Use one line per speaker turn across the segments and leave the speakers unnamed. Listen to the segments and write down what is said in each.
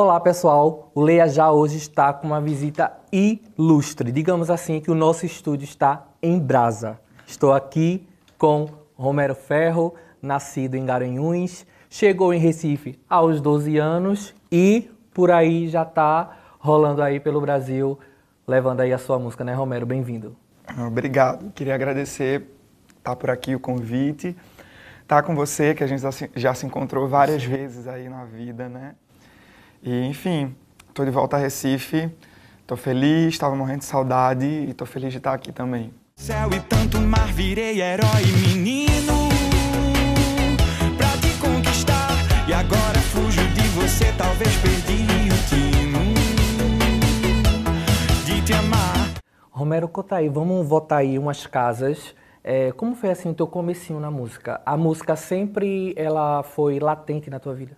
Olá pessoal, o Leia Já hoje está com uma visita ilustre. Digamos assim que o nosso estúdio está em brasa. Estou aqui com Romero Ferro, nascido em Garanhuns, chegou em Recife aos 12 anos e por aí já está rolando aí pelo Brasil, levando aí a sua música, né Romero?
Bem-vindo. Obrigado, queria agradecer estar tá por aqui o convite, estar tá com você, que a gente já se encontrou várias vezes aí na vida, né? E, enfim, estou de volta a Recife, estou feliz, estava morrendo de saudade e estou feliz de estar aqui também. Céu e tanto mar, virei herói menino Pra te conquistar E agora fujo de você, talvez perdi o tino De te amar
Romero Cotai vamos votar aí umas casas é, como foi assim o teu comecinho na música?
A música sempre ela foi latente na tua vida?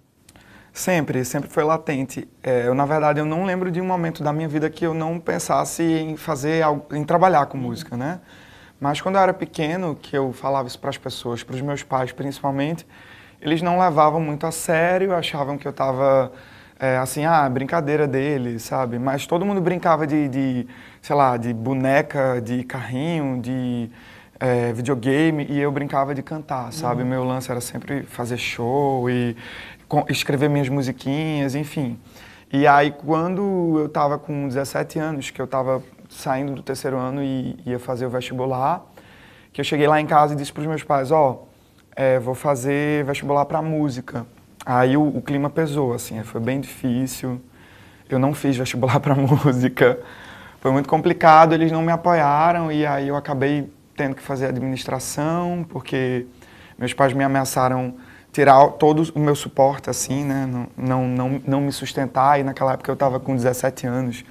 Sempre, sempre foi latente. É, eu, na verdade, eu não lembro de um momento da minha vida que eu não pensasse em fazer, em trabalhar com música, né? Mas quando eu era pequeno, que eu falava isso para as pessoas, para os meus pais principalmente, eles não levavam muito a sério, achavam que eu estava é, assim, ah, brincadeira deles sabe? Mas todo mundo brincava de, de sei lá, de boneca, de carrinho, de é, videogame, e eu brincava de cantar, sabe? Uhum. Meu lance era sempre fazer show e escrever minhas musiquinhas, enfim. E aí, quando eu estava com 17 anos, que eu estava saindo do terceiro ano e ia fazer o vestibular, que eu cheguei lá em casa e disse para os meus pais, ó, oh, é, vou fazer vestibular para música. Aí o, o, clima pesou, assim, foi bem difícil. Eu não fiz vestibular para música. Foi muito complicado, eles não me apoiaram e aí eu acabei tendo que fazer administração, porque meus pais me ameaçaram tirar todo o meu suporte, assim, né? Não, não, não, não me sustentar. E naquela época eu estava com 17 anos,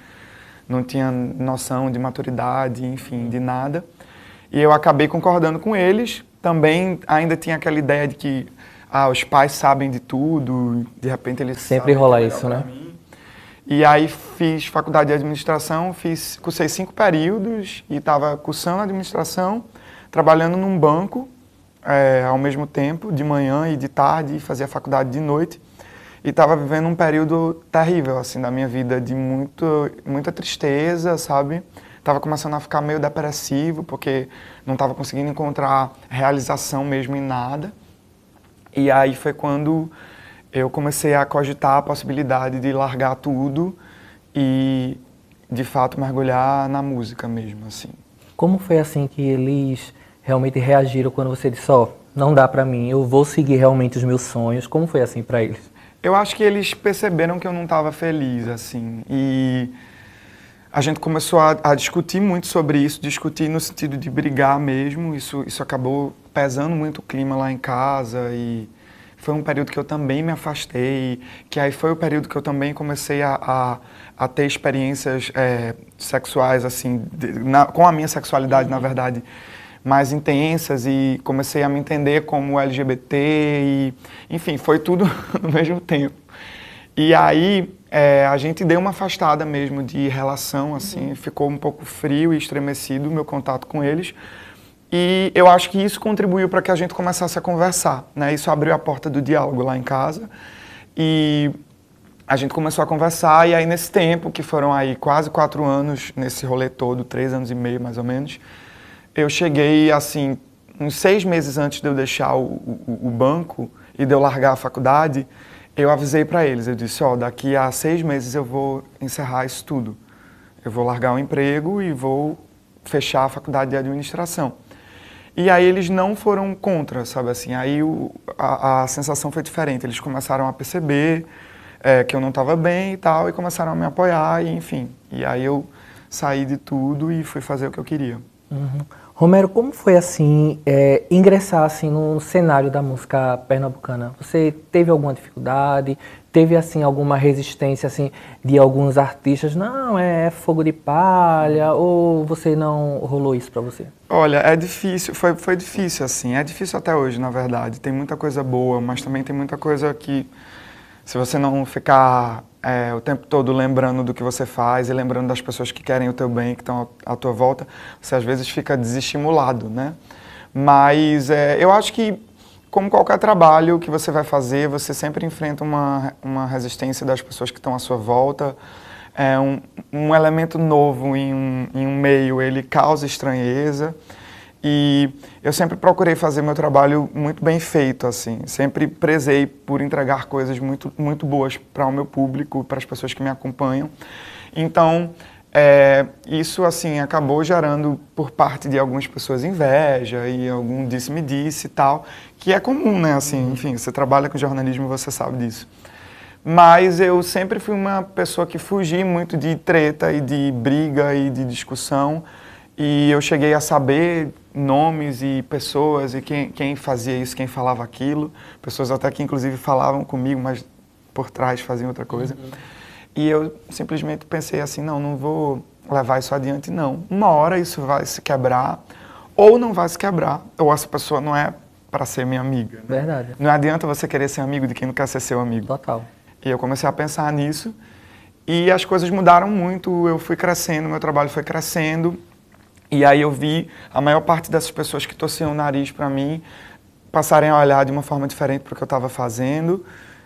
não tinha noção de maturidade, enfim, de nada. E eu acabei concordando com eles. Também ainda tinha aquela ideia de que ah, os pais sabem de tudo, de repente eles sempre rola é isso, né? E aí fiz faculdade de administração, fiz cursei cinco períodos e estava cursando administração, trabalhando num banco é, ao mesmo tempo, de manhã e de tarde, e fazia faculdade de noite. E estava vivendo um período terrível, assim, da minha vida, de muito, muita tristeza, sabe? Estava começando a ficar meio depressivo, porque não estava conseguindo encontrar realização mesmo em nada. E aí foi quando eu comecei a cogitar a possibilidade de largar tudo e, de fato, mergulhar na música mesmo, assim.
Como foi assim que eles realmente reagiram quando você disse, ó, oh, não dá para
mim, eu vou seguir realmente os meus sonhos? Como foi assim para eles? Eu acho que eles perceberam que eu não estava feliz, assim, e a gente começou a, a, discutir muito sobre isso, discutir no sentido de brigar mesmo. Isso, isso acabou pesando muito o clima lá em casa e foi um período que eu também me afastei, que aí foi o período que eu também comecei a, a, a ter experiências é, sexuais, assim, de, na, com a minha sexualidade, na uhum. verdade, mais intensas e comecei a me entender como LGBT e, enfim, foi tudo no mesmo tempo. E aí é, a gente deu uma afastada mesmo de relação, assim, uhum. ficou um pouco frio e estremecido o meu contato com eles. E eu acho que isso contribuiu para que a gente começasse a conversar, né? Isso abriu a porta do diálogo lá em casa. E a gente começou a conversar e aí nesse tempo, que foram aí quase quatro anos, nesse rolê todo, três anos e meio mais ou menos, eu cheguei assim, uns seis meses antes de eu deixar o, o, o banco e de eu largar a faculdade, eu avisei para eles, eu disse, ó, oh, daqui a seis meses eu vou encerrar isso tudo. Eu vou largar o emprego e vou fechar a faculdade de administração. E aí eles não foram contra, sabe assim, aí o, a, a sensação foi diferente, eles começaram a perceber é, que eu não estava bem e tal, e começaram a me apoiar, e enfim. E aí eu saí de tudo e fui fazer o que eu queria.
Uhum. Romero, como foi assim é, ingressar assim no cenário da música pernambucana? Você teve alguma dificuldade? Teve assim alguma resistência assim de alguns artistas? Não, é fogo de palha ou você
não rolou isso para você? Olha, é difícil, foi, foi difícil assim, é difícil até hoje, na verdade. Tem muita coisa boa, mas também tem muita coisa que se você não ficar é, o tempo todo lembrando do que você faz e lembrando das pessoas que querem o teu bem, que estão à tua volta, você às vezes fica desestimulado, né? Mas é, eu acho que, como qualquer trabalho que você vai fazer, você sempre enfrenta uma, uma resistência das pessoas que estão à sua volta. É um, um elemento novo em um, em um meio, ele causa estranheza. E eu sempre procurei fazer meu trabalho muito bem feito, assim. Sempre prezei por entregar coisas muito, muito boas para o meu público, para as pessoas que me acompanham. Então, é, isso, assim, acabou gerando por parte de algumas pessoas inveja e algum disse-me-disse e tal, que é comum, né? Assim, enfim, você trabalha com jornalismo, você sabe disso. Mas eu sempre fui uma pessoa que fugi muito de treta e de briga e de discussão. E eu cheguei a saber nomes e pessoas e quem, quem fazia isso, quem falava aquilo. Pessoas até que, inclusive, falavam comigo, mas por trás faziam outra coisa. Uhum. E eu simplesmente pensei assim: não, não vou levar isso adiante, não. Uma hora isso vai se quebrar, ou não vai se quebrar, ou essa pessoa não é para ser minha amiga. Né? Verdade. Não adianta você querer ser amigo de quem não quer ser seu amigo. Total. E eu comecei a pensar nisso e as coisas mudaram muito. Eu fui crescendo, meu trabalho foi crescendo. E aí eu vi a maior parte dessas pessoas que torciam o nariz para mim passarem a olhar de uma forma diferente para o que eu estava fazendo.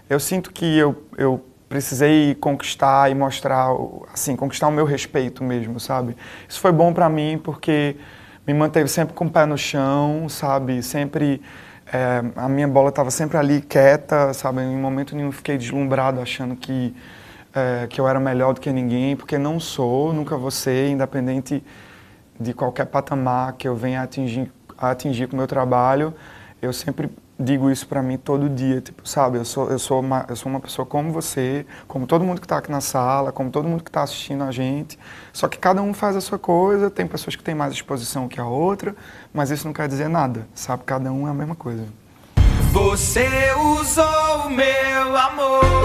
Eu sinto que eu, eu precisei conquistar e mostrar, assim, conquistar o meu respeito mesmo, sabe? Isso foi bom para mim porque me manteve sempre com o pé no chão, sabe? Sempre é, a minha bola estava sempre ali quieta, sabe? Em momento nenhum fiquei deslumbrado achando que é, que eu era melhor do que ninguém, porque não sou, nunca vou ser, independente de qualquer patamar que eu venha atingir, a atingir com o meu trabalho, eu sempre digo isso para mim todo dia, tipo, sabe, eu sou, eu, sou uma, eu sou uma pessoa como você, como todo mundo que está aqui na sala, como todo mundo que está assistindo a gente, só que cada um faz a sua coisa, tem pessoas que têm mais exposição que a outra, mas isso não quer dizer nada, sabe, cada um é a mesma coisa. Você usou o meu amor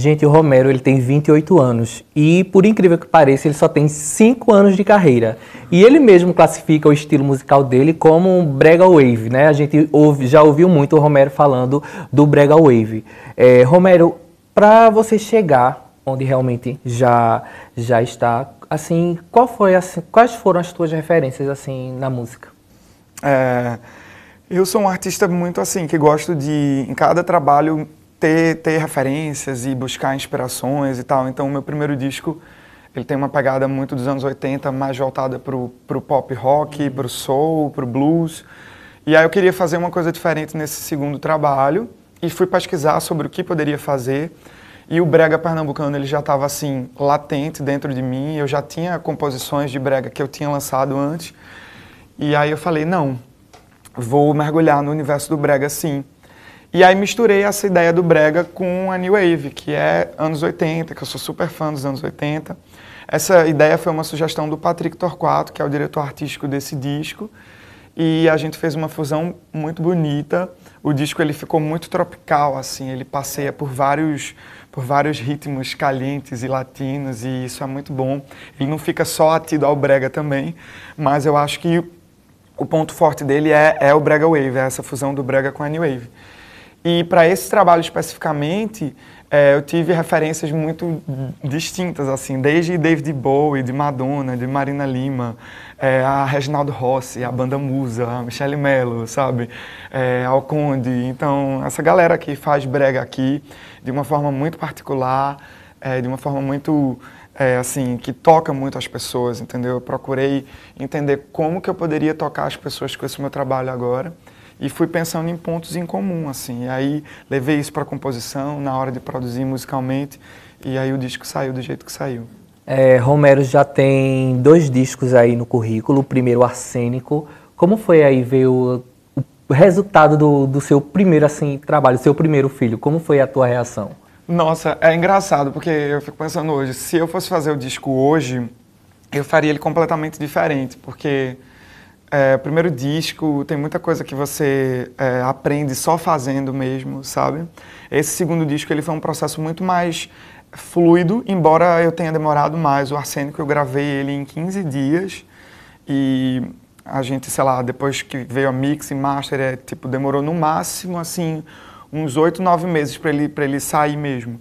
Gente, o Romero ele tem 28 anos e, por incrível que pareça, ele só tem 5 anos de carreira. E ele mesmo classifica o estilo musical dele como um brega wave, né? A gente ouve, já ouviu muito o Romero falando do brega wave. É, Romero, para você chegar onde realmente já já está, assim, qual foi assim, quais foram as tuas referências
assim na música? É, eu sou um artista muito assim que gosto de em cada trabalho ter, ter referências e buscar inspirações e tal. Então, o meu primeiro disco ele tem uma pegada muito dos anos 80, mais voltada para o pop rock, uhum. para o soul, para o blues. E aí eu queria fazer uma coisa diferente nesse segundo trabalho e fui pesquisar sobre o que poderia fazer. E o brega pernambucano ele já estava assim latente dentro de mim. Eu já tinha composições de brega que eu tinha lançado antes. E aí eu falei não, vou mergulhar no universo do brega sim. E aí misturei essa ideia do brega com a New Wave, que é anos 80, que eu sou super fã dos anos 80. Essa ideia foi uma sugestão do Patrick Torquato, que é o diretor artístico desse disco, e a gente fez uma fusão muito bonita. O disco ele ficou muito tropical, assim, ele passeia por vários por vários ritmos calientes e latinos, e isso é muito bom. Ele não fica só atido ao brega também, mas eu acho que o ponto forte dele é, é o brega wave, é essa fusão do brega com a new wave. E para esse trabalho especificamente, é, eu tive referências muito distintas, assim, desde David Bowie, de Madonna, de Marina Lima, é, a Reginaldo Rossi, a banda Musa, a Michelle Mello, sabe, é, ao Conde. Então, essa galera que faz brega aqui de uma forma muito particular, é, de uma forma muito, é, assim, que toca muito as pessoas, entendeu? Eu procurei entender como que eu poderia tocar as pessoas com esse meu trabalho agora e fui pensando em pontos em comum, assim. E aí levei isso para composição, na hora de produzir musicalmente, e aí o disco saiu do jeito que saiu.
É, Romero já tem dois discos aí no currículo, o primeiro Arsênico. Como foi aí ver o, o resultado do, do, seu primeiro assim trabalho, seu primeiro filho? Como foi a tua reação?
Nossa, é engraçado, porque eu fico pensando hoje, se eu fosse fazer o disco hoje, eu faria ele completamente diferente, porque é, primeiro disco, tem muita coisa que você é, aprende só fazendo mesmo, sabe? Esse segundo disco ele foi um processo muito mais fluido, embora eu tenha demorado mais. O Arsênico eu gravei ele em 15 dias e a gente, sei lá, depois que veio a mix e master, é, tipo, demorou no máximo, assim, uns oito, nove meses para ele, ele sair mesmo.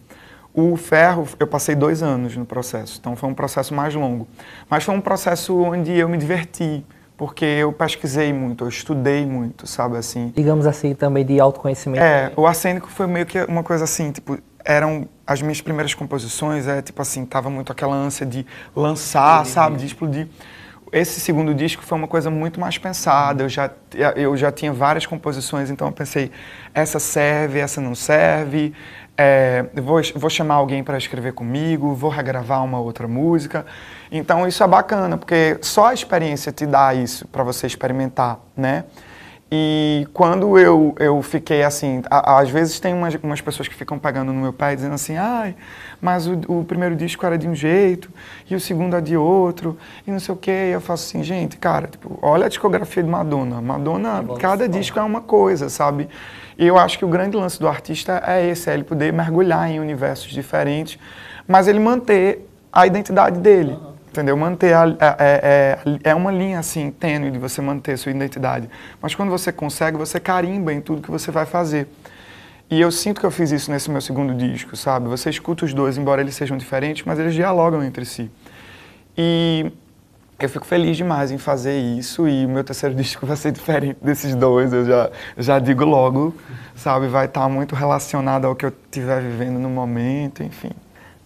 O ferro, eu passei dois anos no processo, então foi um processo mais longo. Mas foi um processo onde eu me diverti, porque eu pesquisei muito, eu estudei muito, sabe assim. Digamos assim, também de autoconhecimento. É, o acênico foi meio que uma coisa assim, tipo, eram as minhas primeiras composições, é tipo assim, tava muito aquela ânsia de lançar, Sim. sabe, de explodir. Esse segundo disco foi uma coisa muito mais pensada, eu já, eu já tinha várias composições, então eu pensei, essa serve, essa não serve, é, vou, vou chamar alguém para escrever comigo, vou regravar uma outra música. Então isso é bacana, porque só a experiência te dá isso para você experimentar, né? E quando eu, eu fiquei assim, a, às vezes tem umas, umas pessoas que ficam pegando no meu pé dizendo assim, ai, mas o, o, primeiro disco era de um jeito e o segundo é de outro e não sei o quê. E eu faço assim, gente, cara, tipo, olha a discografia de Madonna. Madonna, cada bom. disco é uma coisa, sabe? E eu acho que o grande lance do artista é esse, é ele poder mergulhar em universos diferentes, mas ele manter a identidade dele entendeu? Manter a, é, é é uma linha assim tênue de você manter sua identidade, mas quando você consegue, você carimba em tudo que você vai fazer. E eu sinto que eu fiz isso nesse meu segundo disco, sabe? Você escuta os dois, embora eles sejam diferentes, mas eles dialogam entre si. E eu fico feliz demais em fazer isso e o meu terceiro disco vai ser diferente desses dois, eu já, já digo logo, sabe? Vai estar tá muito relacionado ao que eu estiver vivendo no momento, enfim.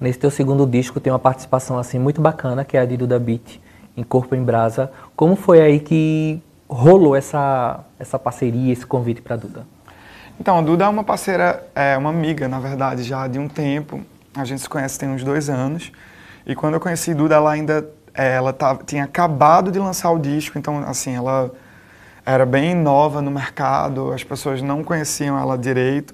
Nesse teu segundo
disco tem uma participação assim muito bacana, que é a de Duda Beat, em Corpo em Brasa. Como foi aí
que rolou essa, essa parceria, esse convite para Duda? Então, a Duda é uma parceira, é uma amiga, na verdade, já de um tempo. A gente se conhece tem uns dois anos. E quando eu conheci Duda, ela ainda é, ela tava, tinha acabado de lançar o disco, então, assim, ela era bem nova no mercado, as pessoas não conheciam ela direito.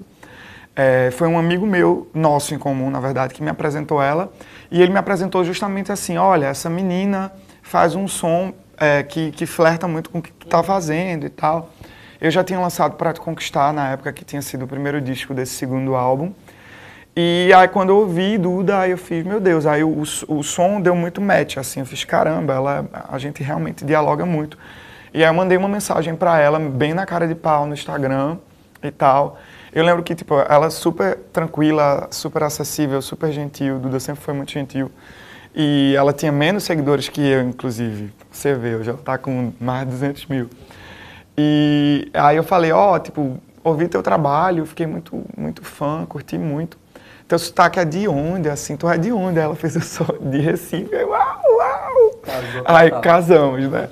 É, foi um amigo meu, nosso em comum, na verdade, que me apresentou ela. E ele me apresentou justamente assim: olha, essa menina faz um som é, que, que flerta muito com o que tu tá fazendo e tal. Eu já tinha lançado Pra Te Conquistar, na época que tinha sido o primeiro disco desse segundo álbum. E aí quando eu ouvi Duda, aí eu fiz, meu Deus, aí o, o som deu muito match, assim, eu fiz, caramba, ela, a gente realmente dialoga muito. E aí eu mandei uma mensagem para ela, bem na cara de pau, no Instagram e tal. Eu lembro que, tipo, ela é super tranquila, super acessível, super gentil. Duda sempre foi muito gentil. E ela tinha menos seguidores que eu, inclusive. Você vê, eu já tá com mais de 200 mil. E aí eu falei, ó, oh, tipo, ouvi teu trabalho, fiquei muito, muito fã, curti muito. Teu sotaque é de onde? Assim, tu é de onde? ela fez o som de Recife. Eu, uau, uau! Casou, aí, casamos, né?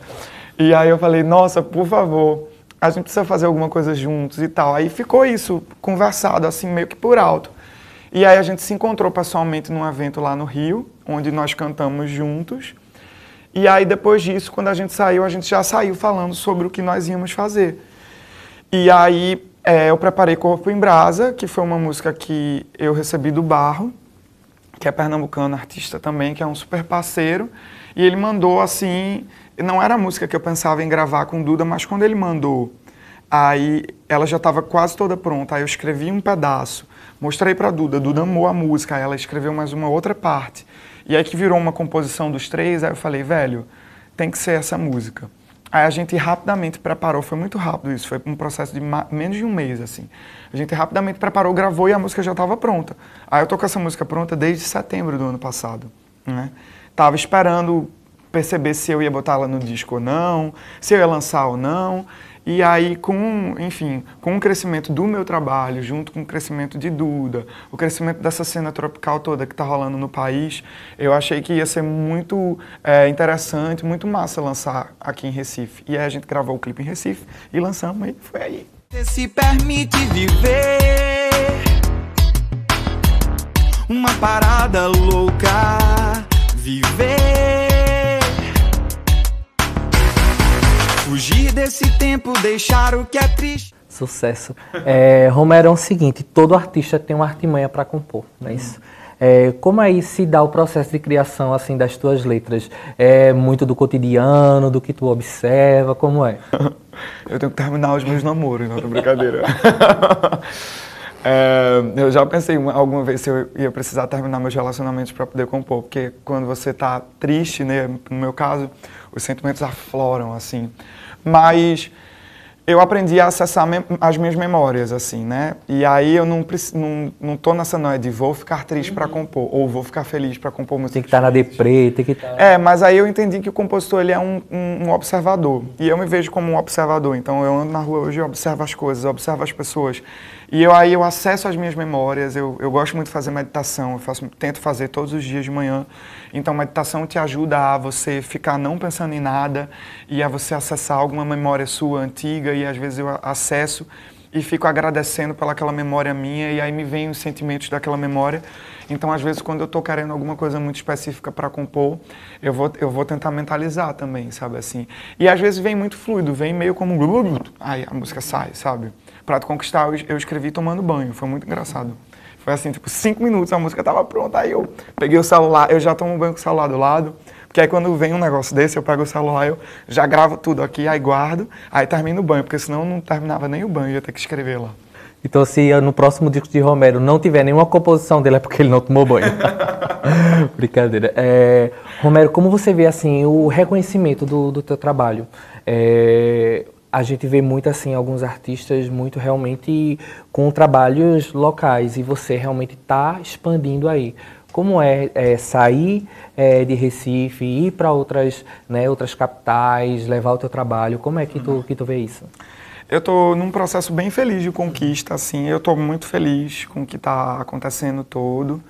E aí eu falei, nossa, por favor a gente precisa fazer alguma coisa juntos e tal. Aí ficou isso, conversado, assim, meio que por alto. E aí a gente se encontrou pessoalmente num evento lá no Rio, onde nós cantamos juntos. E aí depois disso, quando a gente saiu, a gente já saiu falando sobre o que nós íamos fazer. E aí é, eu preparei Corpo em Brasa, que foi uma música que eu recebi do Barro, que é pernambucano, artista também, que é um super parceiro, e ele mandou assim, não era a música que eu pensava em gravar com Duda, mas quando ele mandou, aí ela já estava quase toda pronta, aí eu escrevi um pedaço, mostrei para Duda, Duda amou a música, aí ela escreveu mais uma outra parte. E aí que virou uma composição dos três, aí eu falei, velho, tem que ser essa música. Aí a gente rapidamente preparou, foi muito rápido isso, foi um processo de menos de um mês, assim. A gente rapidamente preparou, gravou e a música já estava pronta. Aí eu tô com essa música pronta desde setembro do ano passado, né? Tava esperando perceber se eu ia botar ela no disco ou não, se eu ia lançar ou não. E aí, com, enfim, com o crescimento do meu trabalho, junto com o crescimento de Duda, o crescimento dessa cena tropical toda que está rolando no país, eu achei que ia ser muito é, interessante, muito massa lançar aqui em Recife. E aí a gente gravou o clipe em Recife e lançamos e foi aí. Você se permite viver uma parada louca, viver. Fugir desse tempo, deixar o que é triste.
Sucesso. É, Romero é o seguinte: todo artista tem uma artimanha para compor, não é isso? É, como aí se dá o processo de criação assim das tuas letras? É muito do cotidiano, do que tu observa,
como é? eu tenho que terminar os meus namoros, não é brincadeira. é, eu já pensei alguma vez se eu ia precisar terminar meus relacionamentos para poder compor, porque quando você está triste, né, no meu caso, os sentimentos afloram, assim. Mas eu aprendi a acessar as minhas memórias, assim, né? E aí eu não, não, não tô nessa noia de vou ficar triste para uhum. compor, ou vou ficar feliz para compor música. Tem que estar tá na deprê, tem que estar... Tá... É, mas aí eu entendi que o compositor, ele é um, um, um, observador. E eu me vejo como um observador. Então eu ando na rua hoje e observo as coisas, observo as pessoas. E eu, aí eu acesso as minhas memórias, eu, eu gosto muito de fazer meditação, eu faço, tento fazer todos os dias de manhã. Então, meditação te ajuda a você ficar não pensando em nada e a você acessar alguma memória sua antiga e às vezes eu acesso e fico agradecendo pelaquela memória minha e aí me vem os sentimentos daquela memória. Então, às vezes, quando eu estou querendo alguma coisa muito específica para compor, eu vou, eu vou tentar mentalizar também, sabe assim. E às vezes vem muito fluido, vem meio como um... Aí a música sai, sabe? Prato Conquistar eu escrevi tomando banho, foi muito engraçado. Foi assim, tipo, cinco minutos, a música tava pronta, aí eu peguei o celular, eu já tomo banho com o celular do lado, porque aí quando vem um negócio desse, eu pego o celular, eu já gravo tudo aqui, aí guardo, aí termino o banho, porque senão não terminava nem o banho, eu ia ter que escrever lá.
Então, se no próximo disco de Romero não tiver nenhuma composição dele, é porque ele não tomou banho. Brincadeira. É, Romero, como você vê assim o reconhecimento do, do teu trabalho? É, a gente vê muito assim alguns artistas muito realmente com trabalhos locais e você realmente está expandindo aí. Como é, é sair é, de Recife, ir para outras, né, outras capitais, levar o teu trabalho?
Como é que tu, que tu vê isso? Eu estou num processo bem feliz de conquista, assim. Eu estou muito feliz com o que está acontecendo todo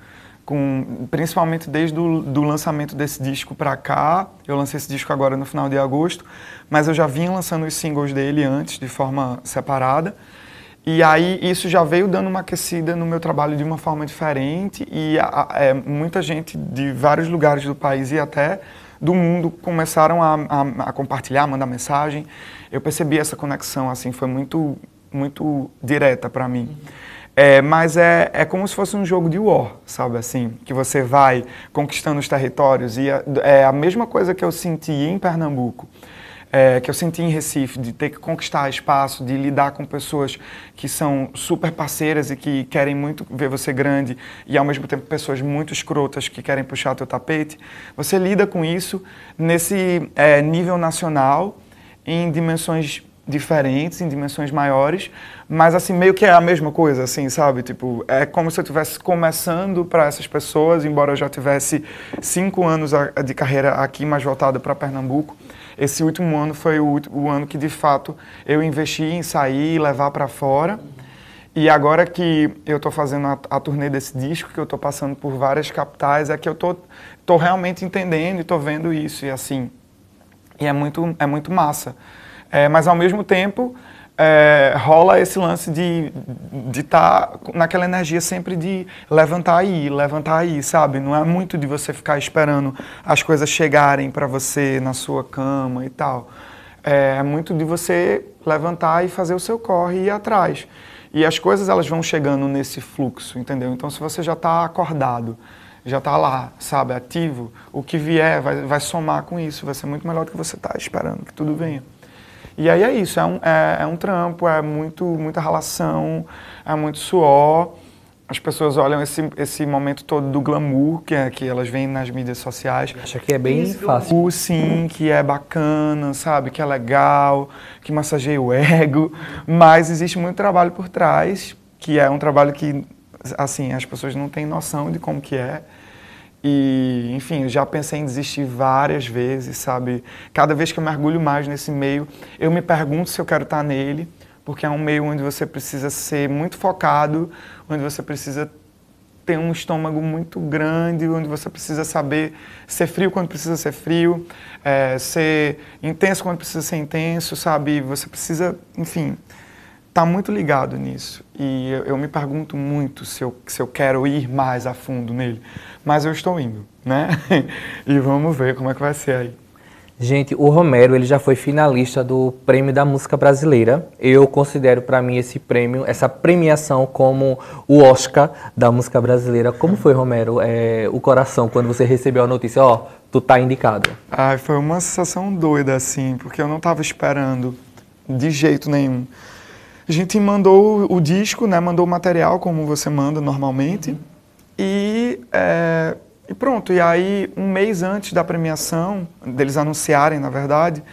com principalmente desde o do lançamento desse disco para cá. Eu lancei esse disco agora no final de agosto, mas eu já vinha lançando os singles dele antes, de forma separada. E aí isso já veio dando uma aquecida no meu trabalho de uma forma diferente e a, a, é, muita gente de vários lugares do país e até do mundo começaram a, a, a compartilhar, mandar mensagem. Eu percebi essa conexão assim, foi muito muito direta para mim. Uhum. É, mas é, é como se fosse um jogo de war, sabe assim? Que você vai conquistando os territórios. E a, é a mesma coisa que eu senti em Pernambuco. É, que eu senti em Recife, de ter que conquistar espaço, de lidar com pessoas que são super parceiras e que querem muito ver você grande e ao mesmo tempo pessoas muito escrotas que querem puxar teu tapete. Você lida com isso nesse é, nível nacional em dimensões diferentes, em dimensões maiores, mas assim meio que é a mesma coisa, assim, sabe? Tipo, é como se eu estivesse começando para essas pessoas, embora eu já tivesse cinco anos de carreira aqui, mais voltado para Pernambuco. Esse último ano foi o, o, ano que de fato eu investi em sair e levar para fora. E agora que eu estou fazendo a, a, turnê desse disco, que eu estou passando por várias capitais, é que eu estou tô, tô realmente entendendo e estou vendo isso e assim. E é muito, é muito massa. É, mas ao mesmo tempo é, rola esse lance de estar tá naquela energia sempre de levantar aí, levantar aí, sabe? Não é muito de você ficar esperando as coisas chegarem para você na sua cama e tal. É, é muito de você levantar e fazer o seu corre e ir atrás. E as coisas elas vão chegando nesse fluxo, entendeu? Então se você já está acordado, já está lá, sabe, ativo, o que vier vai, vai somar com isso, vai ser muito melhor do que você está esperando que tudo venha. E aí é isso, é um, é, é um trampo, é muito, muita relação, é muito suor. As pessoas olham esse, esse momento todo do glamour que, é, que elas veem nas mídias sociais. Acha que é bem isso. fácil. O sim, que é bacana, sabe? Que é legal, que massageia o ego. Mas existe muito trabalho por trás, que é um trabalho que, assim, as pessoas não têm noção de como que é. E, enfim, já pensei em desistir várias vezes, sabe? Cada vez que eu mergulho mais nesse meio, eu me pergunto se eu quero estar nele, porque é um meio onde você precisa ser muito focado, onde você precisa ter um estômago muito grande, onde você precisa saber ser frio quando precisa ser frio, é, ser intenso quando precisa ser intenso, sabe? Você precisa, enfim, está muito ligado nisso. E eu, eu, me pergunto muito se eu, se eu quero ir mais a fundo nele. Mas eu estou indo, né? e vamos ver como é que vai ser aí. Gente, o Romero ele já foi finalista
do Prêmio da Música Brasileira. Eu considero para mim esse prêmio, essa premiação como o Oscar da música brasileira. Como foi, Romero, é, o coração quando você recebeu
a notícia? Ó, oh, tu tá indicado. Ai, foi uma sensação doida assim, porque eu não estava esperando de jeito nenhum. A gente mandou o disco, né? Mandou o material como você manda normalmente. Uhum. E, é, e pronto. E aí, um mês antes da premiação, deles anunciarem, na verdade,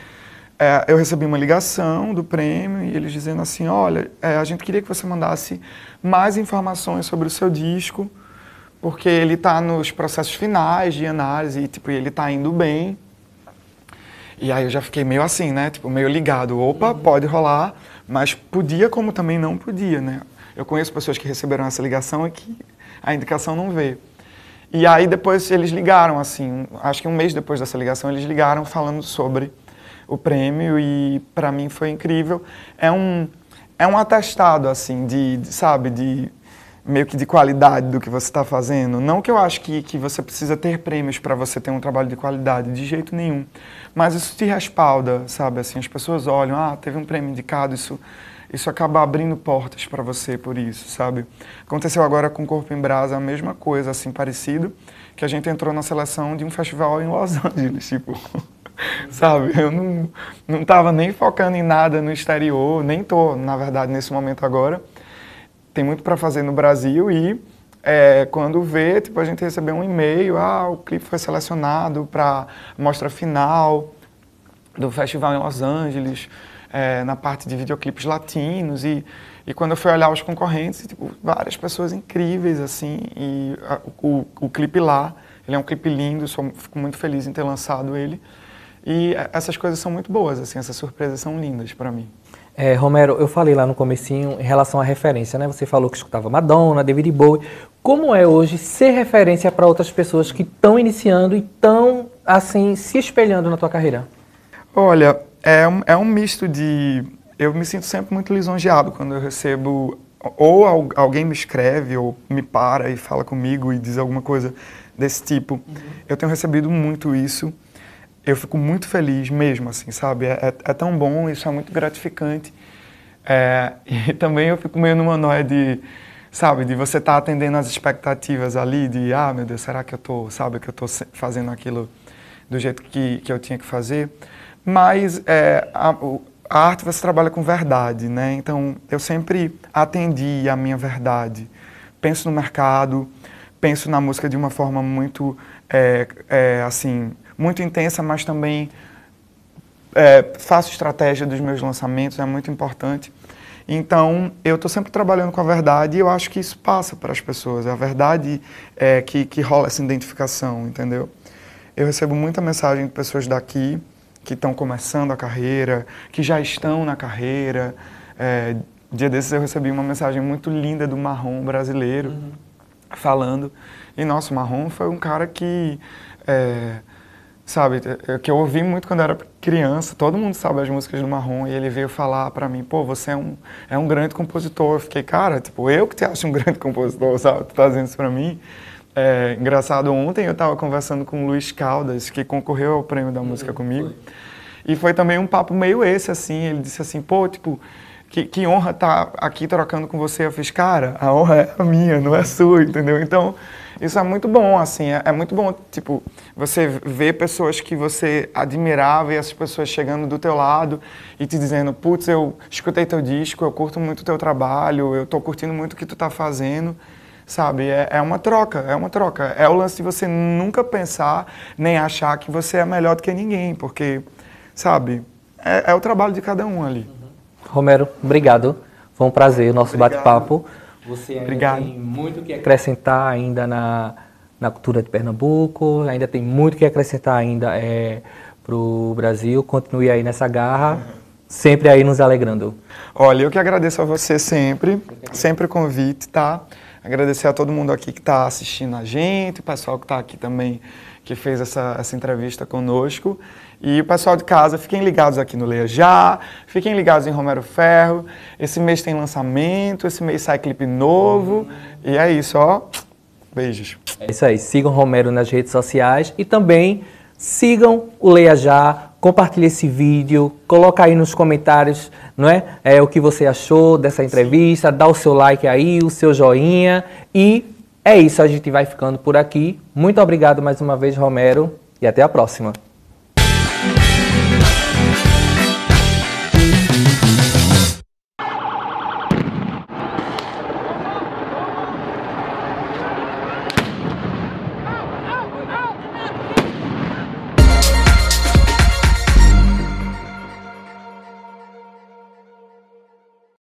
é, eu recebi uma ligação do prêmio e eles dizendo assim: olha, é, a gente queria que você mandasse mais informações sobre o seu disco, porque ele está nos processos finais de análise e tipo, ele está indo bem. E aí eu já fiquei meio assim, né? Tipo, meio ligado. Opa, pode rolar, mas podia como também não podia, né? Eu conheço pessoas que receberam essa ligação e que a indicação não veio. E aí depois eles ligaram, assim, acho que um mês depois dessa ligação, eles ligaram falando sobre o prêmio e para mim foi incrível. É um, é um atestado, assim, de, de sabe, de meio que de qualidade do que você está fazendo. Não que eu acho que, que você precisa ter prêmios para você ter um trabalho de qualidade, de jeito nenhum. Mas isso te respalda, sabe? Assim, as pessoas olham, ah, teve um prêmio indicado, isso, isso acaba abrindo portas para você por isso, sabe? Aconteceu agora com o Corpo em Brasa, a mesma coisa, assim, parecido, que a gente entrou na seleção de um festival em Los Angeles, tipo... sabe? Eu não, não tava nem focando em nada no exterior, nem tô, na verdade, nesse momento agora tem muito para fazer no Brasil e é, quando vê, tipo, a gente recebeu um e-mail, ah, o clipe foi selecionado para mostra final do festival em Los Angeles, é, na parte de videoclipes latinos e e quando eu fui olhar os concorrentes, tipo, várias pessoas incríveis, assim, e a, o, o clipe lá, ele é um clipe lindo, sou, fico muito feliz em ter lançado ele. E é, essas coisas são muito boas, assim, essas surpresas são lindas para mim.
É, Romero, eu falei lá no comecinho em relação à referência, né? Você falou que escutava Madonna, David Bowie. Como é hoje ser referência para outras pessoas que estão iniciando e
estão, assim, se espelhando na tua carreira? Olha, é um, é um misto de... Eu me sinto sempre muito lisonjeado quando eu recebo... Ou alguém me escreve, ou me para e fala comigo e diz alguma coisa desse tipo. Uhum. Eu tenho recebido muito isso eu fico muito feliz mesmo, assim, sabe? É, é, é tão bom, isso é muito gratificante. É, e também eu fico meio numa noia de, sabe, de você estar tá atendendo às expectativas ali, de, ah, meu Deus, será que eu estou sabe, que eu estou fazendo aquilo do jeito que, que eu tinha que fazer? Mas é, a, a arte você trabalha com verdade, né? Então eu sempre atendi a minha verdade. Penso no mercado, penso na música de uma forma muito, é, é, assim, muito intensa, mas também é, faço estratégia dos meus lançamentos, é muito importante. Então, eu estou sempre trabalhando com a verdade e eu acho que isso passa para as pessoas. É a verdade é, que, que rola essa identificação, entendeu? Eu recebo muita mensagem de pessoas daqui que estão começando a carreira, que já estão na carreira. É, dia desses eu recebi uma mensagem muito linda do Marrom brasileiro uhum. falando. E nosso Marrom foi um cara que é, sabe, é, é que eu ouvi muito quando era criança, todo mundo sabe as músicas do Marrom, e ele veio falar para mim, pô, você é um, é um grande compositor. Eu fiquei, cara, tipo, eu que te acho um grande compositor, sabe, tu tá dizendo isso pra mim. É, engraçado, ontem eu estava conversando com o Luiz Caldas, que concorreu ao prêmio da hum, música comigo, e foi também um papo meio esse, assim, ele disse assim, pô, tipo, que, que, honra estar tá aqui trocando com você. Eu fiz, cara, a honra é a minha, não é sua, entendeu? Então, isso é muito bom, assim, é, é, muito bom, tipo, você ver pessoas que você admirava e essas pessoas chegando do teu lado e te dizendo, putz, eu escutei teu disco, eu curto muito teu trabalho, eu tô curtindo muito o que tu tá fazendo, sabe? É, é uma troca, é uma troca. É o lance de você nunca pensar nem achar que você é melhor do que ninguém, porque, sabe, é, é o trabalho de cada um ali. Romero, obrigado. Foi um prazer o nosso bate-papo.
Você ainda obrigado. tem muito que acrescentar ainda na, na cultura de Pernambuco, ainda tem muito que acrescentar ainda é, para o Brasil. Continue aí nessa garra,
sempre aí nos alegrando. Olha, eu que agradeço a você sempre, sempre o convite, tá? Agradecer a todo mundo aqui que está assistindo a gente, o pessoal que está aqui também, que fez essa, essa entrevista conosco. E o pessoal de casa, fiquem ligados aqui no Leia Já, fiquem ligados em Romero Ferro. Esse mês tem lançamento, esse mês sai clipe novo. E é isso, ó. Beijos. É isso aí. Sigam Romero nas redes sociais
e também sigam o Leia Já, compartilhe esse vídeo, coloca aí nos comentários, não é? é o que você achou dessa entrevista, dá o seu like aí, o seu joinha e é isso, a gente vai ficando por aqui. Muito obrigado mais uma vez, Romero, e até a próxima.